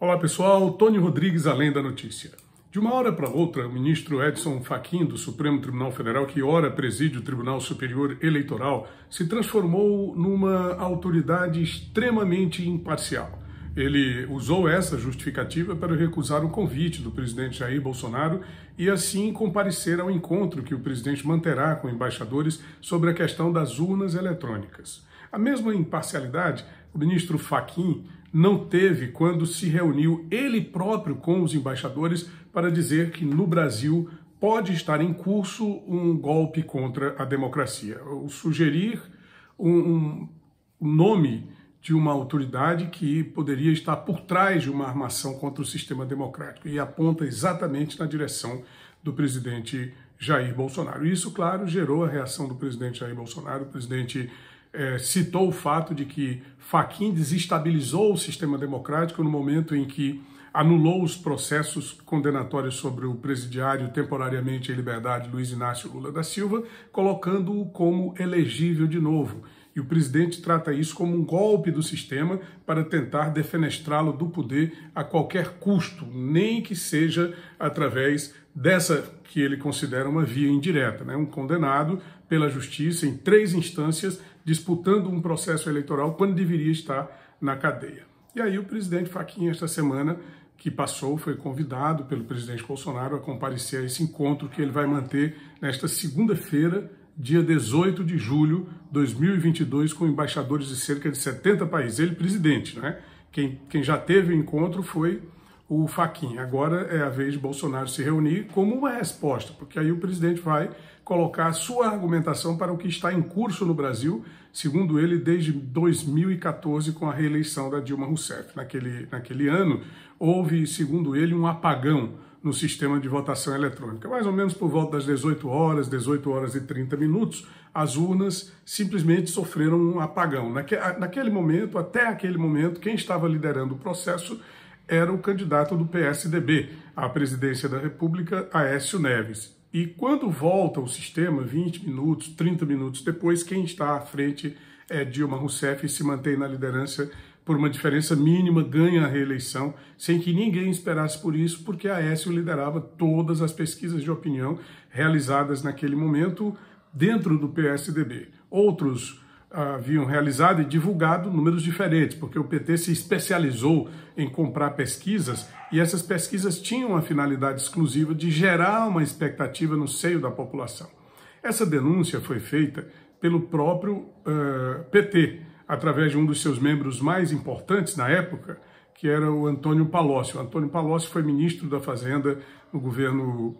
Olá pessoal, Tony Rodrigues, além da notícia. De uma hora para outra, o ministro Edson Fachin do Supremo Tribunal Federal, que ora preside o Tribunal Superior Eleitoral, se transformou numa autoridade extremamente imparcial. Ele usou essa justificativa para recusar o convite do presidente Jair Bolsonaro e assim comparecer ao encontro que o presidente manterá com embaixadores sobre a questão das urnas eletrônicas. A mesma imparcialidade, o ministro Fachin não teve quando se reuniu ele próprio com os embaixadores para dizer que no Brasil pode estar em curso um golpe contra a democracia. Ou sugerir um, um nome de uma autoridade que poderia estar por trás de uma armação contra o sistema democrático e aponta exatamente na direção do presidente Jair Bolsonaro. Isso, claro, gerou a reação do presidente Jair Bolsonaro. O presidente é, citou o fato de que Faquin desestabilizou o sistema democrático no momento em que anulou os processos condenatórios sobre o presidiário temporariamente em liberdade Luiz Inácio Lula da Silva, colocando-o como elegível de novo. E o presidente trata isso como um golpe do sistema para tentar defenestrá-lo do poder a qualquer custo, nem que seja através dessa que ele considera uma via indireta, né? um condenado pela justiça em três instâncias disputando um processo eleitoral quando deveria estar na cadeia. E aí o presidente Faquinha esta semana que passou foi convidado pelo presidente Bolsonaro a comparecer a esse encontro que ele vai manter nesta segunda-feira dia 18 de julho de 2022, com embaixadores de cerca de 70 países. Ele, presidente, né? Quem, quem já teve o encontro foi o Faquin. Agora é a vez de Bolsonaro se reunir como uma resposta, porque aí o presidente vai colocar sua argumentação para o que está em curso no Brasil, segundo ele, desde 2014, com a reeleição da Dilma Rousseff. Naquele, naquele ano, houve, segundo ele, um apagão no sistema de votação eletrônica. Mais ou menos por volta das 18 horas, 18 horas e 30 minutos, as urnas simplesmente sofreram um apagão. Naque, naquele momento, até aquele momento, quem estava liderando o processo era o candidato do PSDB à presidência da República, Aécio Neves. E quando volta o sistema, 20 minutos, 30 minutos depois, quem está à frente é Dilma Rousseff e se mantém na liderança por uma diferença mínima, ganha a reeleição, sem que ninguém esperasse por isso, porque a Aécio liderava todas as pesquisas de opinião realizadas naquele momento dentro do PSDB. Outros haviam realizado e divulgado números diferentes, porque o PT se especializou em comprar pesquisas e essas pesquisas tinham a finalidade exclusiva de gerar uma expectativa no seio da população. Essa denúncia foi feita pelo próprio uh, eh, PT, através de um dos seus membros mais importantes na época, que era o Antônio Palocci. O Antônio Palocci foi ministro da Fazenda no governo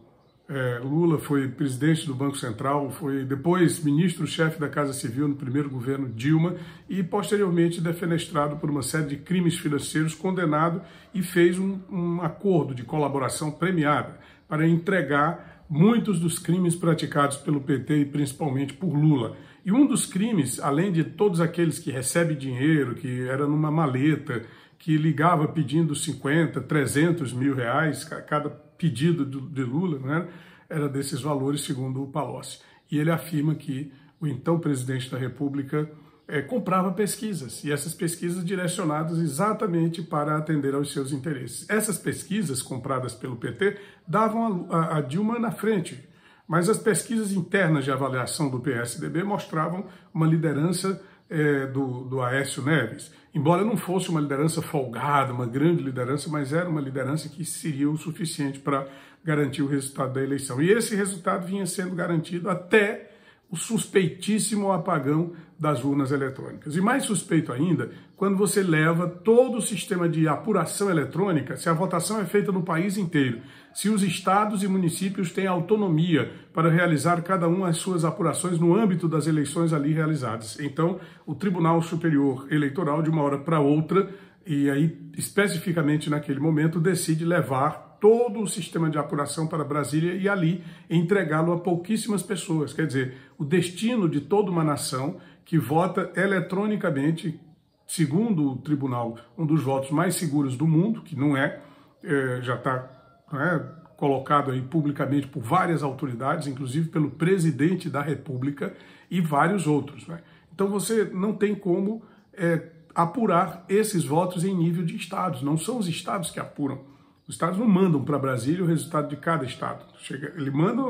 é, Lula foi presidente do Banco Central, foi depois ministro-chefe da Casa Civil no primeiro governo Dilma e posteriormente defenestrado por uma série de crimes financeiros, condenado e fez um, um acordo de colaboração premiada para entregar muitos dos crimes praticados pelo PT e principalmente por Lula. E um dos crimes, além de todos aqueles que recebe dinheiro, que era numa maleta, que ligava pedindo 50, 300 mil reais, cada pedido de Lula né, era desses valores, segundo o Palocci. E ele afirma que o então presidente da República é, comprava pesquisas, e essas pesquisas direcionadas exatamente para atender aos seus interesses. Essas pesquisas compradas pelo PT davam a, a, a Dilma na frente, mas as pesquisas internas de avaliação do PSDB mostravam uma liderança é, do, do Aécio Neves. Embora não fosse uma liderança folgada, uma grande liderança, mas era uma liderança que seria o suficiente para garantir o resultado da eleição. E esse resultado vinha sendo garantido até o suspeitíssimo apagão das urnas eletrônicas. E mais suspeito ainda, quando você leva todo o sistema de apuração eletrônica, se a votação é feita no país inteiro, se os estados e municípios têm autonomia para realizar cada um as suas apurações no âmbito das eleições ali realizadas. Então, o Tribunal Superior Eleitoral, de uma hora para outra, e aí especificamente naquele momento, decide levar todo o sistema de apuração para Brasília e ali entregá-lo a pouquíssimas pessoas. Quer dizer, o destino de toda uma nação que vota eletronicamente, segundo o tribunal, um dos votos mais seguros do mundo, que não é, é já está é, colocado aí publicamente por várias autoridades, inclusive pelo presidente da República e vários outros. Né? Então você não tem como é, apurar esses votos em nível de estados, não são os estados que apuram. Os estados não mandam para Brasília o resultado de cada estado. Chega, ele manda,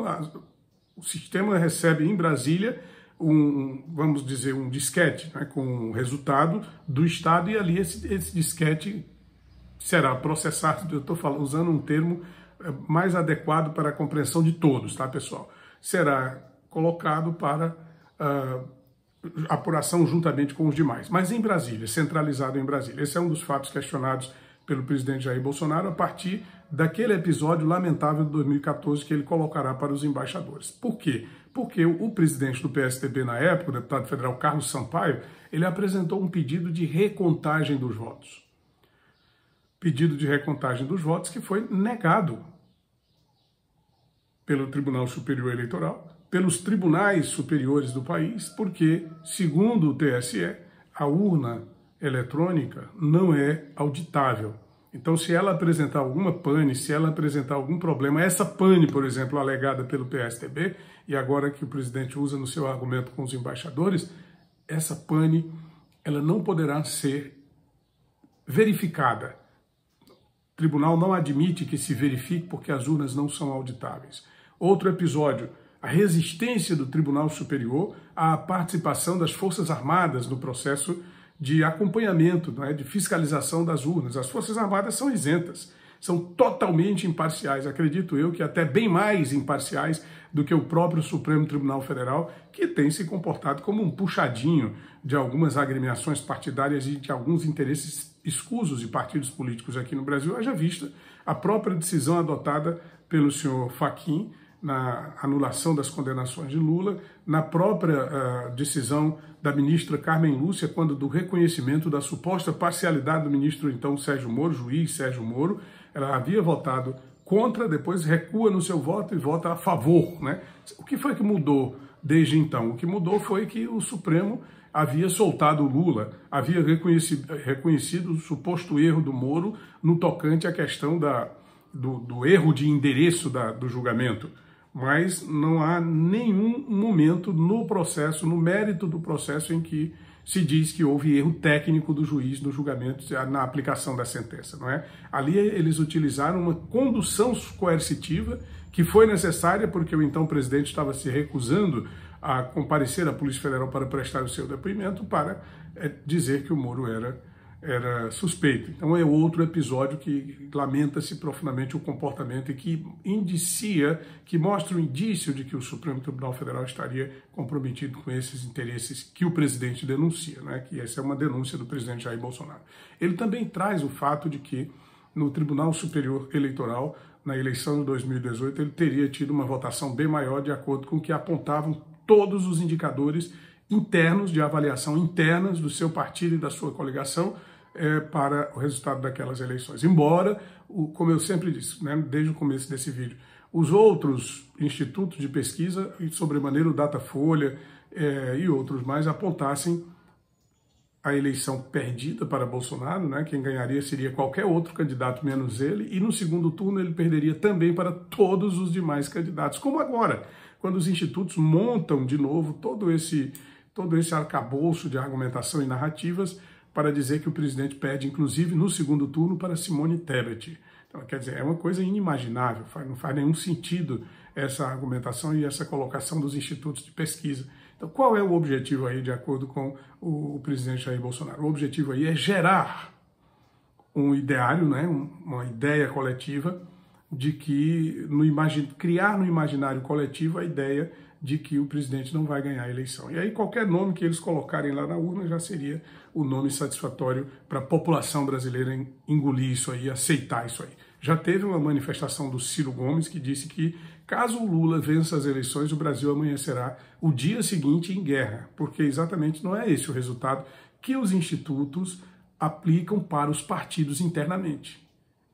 o sistema recebe em Brasília um, vamos dizer, um disquete né, com o resultado do estado e ali esse, esse disquete será processado. Eu estou usando um termo eh, mais adequado para a compreensão de todos, tá, pessoal? Será colocado para uh, apuração juntamente com os demais, mas em Brasília, centralizado em Brasília. Esse é um dos fatos questionados pelo presidente Jair Bolsonaro a partir daquele episódio lamentável de 2014 que ele colocará para os embaixadores. Por quê? Porque o presidente do PSDB na época, o deputado federal Carlos Sampaio, ele apresentou um pedido de recontagem dos votos. Pedido de recontagem dos votos que foi negado pelo Tribunal Superior Eleitoral, pelos tribunais superiores do país, porque, segundo o TSE, a urna eletrônica não é auditável. Então, se ela apresentar alguma pane, se ela apresentar algum problema, essa pane, por exemplo, alegada pelo PSTB, e agora que o presidente usa no seu argumento com os embaixadores, essa pane ela não poderá ser verificada. O tribunal não admite que se verifique porque as urnas não são auditáveis. Outro episódio, a resistência do Tribunal Superior à participação das Forças Armadas no processo de acompanhamento, não é? de fiscalização das urnas. As Forças Armadas são isentas, são totalmente imparciais, acredito eu que até bem mais imparciais do que o próprio Supremo Tribunal Federal, que tem se comportado como um puxadinho de algumas agremiações partidárias e de alguns interesses escusos de partidos políticos aqui no Brasil, haja vista a própria decisão adotada pelo senhor Faquim na anulação das condenações de Lula, na própria uh, decisão da ministra Carmen Lúcia, quando do reconhecimento da suposta parcialidade do ministro então Sérgio Moro, juiz Sérgio Moro, ela havia votado contra, depois recua no seu voto e vota a favor. Né? O que foi que mudou desde então? O que mudou foi que o Supremo havia soltado Lula, havia reconhecido, reconhecido o suposto erro do Moro no tocante à questão da, do, do erro de endereço da, do julgamento mas não há nenhum momento no processo, no mérito do processo, em que se diz que houve erro técnico do juiz no julgamento, na aplicação da sentença, não é? Ali eles utilizaram uma condução coercitiva que foi necessária porque o então presidente estava se recusando a comparecer à Polícia Federal para prestar o seu depoimento para eh, dizer que o Moro era era suspeito. Então é outro episódio que lamenta-se profundamente o comportamento e que indicia, que mostra o um indício de que o Supremo Tribunal Federal estaria comprometido com esses interesses que o presidente denuncia, né? que essa é uma denúncia do presidente Jair Bolsonaro. Ele também traz o fato de que no Tribunal Superior Eleitoral, na eleição de 2018, ele teria tido uma votação bem maior, de acordo com o que apontavam todos os indicadores internos de avaliação internas do seu partido e da sua coligação, é, para o resultado daquelas eleições. Embora, o, como eu sempre disse, né, desde o começo desse vídeo, os outros institutos de pesquisa, e sobremaneira o Datafolha é, e outros mais, apontassem a eleição perdida para Bolsonaro, né? Quem ganharia seria qualquer outro candidato menos ele, e no segundo turno ele perderia também para todos os demais candidatos, como agora, quando os institutos montam de novo todo esse todo esse arcabouço de argumentação e narrativas para dizer que o presidente pede, inclusive no segundo turno, para Simone Tebet. Então, quer dizer, é uma coisa inimaginável, não faz nenhum sentido essa argumentação e essa colocação dos institutos de pesquisa. Então, qual é o objetivo aí, de acordo com o presidente Jair Bolsonaro? O objetivo aí é gerar um ideário, né, uma ideia coletiva de que no imagine, criar no imaginário coletivo a ideia de que o presidente não vai ganhar a eleição. E aí qualquer nome que eles colocarem lá na urna já seria o nome satisfatório para a população brasileira engolir isso aí, aceitar isso aí. Já teve uma manifestação do Ciro Gomes que disse que caso o Lula vença as eleições, o Brasil amanhecerá o dia seguinte em guerra, porque exatamente não é esse o resultado que os institutos aplicam para os partidos internamente.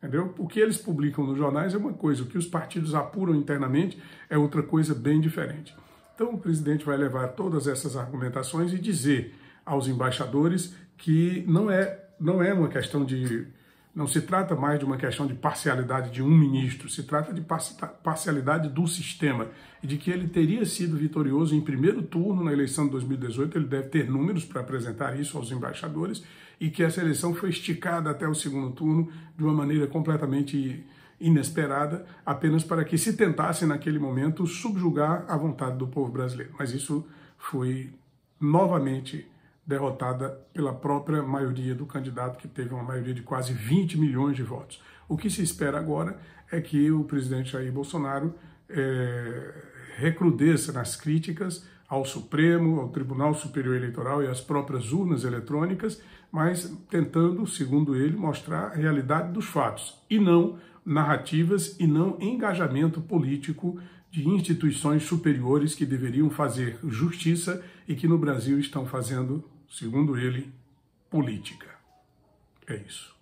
Entendeu? O que eles publicam nos jornais é uma coisa, o que os partidos apuram internamente é outra coisa bem diferente. Então, o presidente vai levar todas essas argumentações e dizer aos embaixadores que não é, não é uma questão de. Não se trata mais de uma questão de parcialidade de um ministro, se trata de parcialidade do sistema. E de que ele teria sido vitorioso em primeiro turno na eleição de 2018, ele deve ter números para apresentar isso aos embaixadores e que essa eleição foi esticada até o segundo turno de uma maneira completamente inesperada, apenas para que se tentasse naquele momento subjugar a vontade do povo brasileiro. Mas isso foi novamente derrotada pela própria maioria do candidato, que teve uma maioria de quase 20 milhões de votos. O que se espera agora é que o presidente Jair Bolsonaro é, eh, recrudesça nas críticas, ao Supremo, ao Tribunal Superior Eleitoral e às próprias urnas eletrônicas, mas tentando, segundo ele, mostrar a realidade dos fatos e não narrativas e não engajamento político de instituições superiores que deveriam fazer justiça e que no Brasil estão fazendo, segundo ele, política. É isso.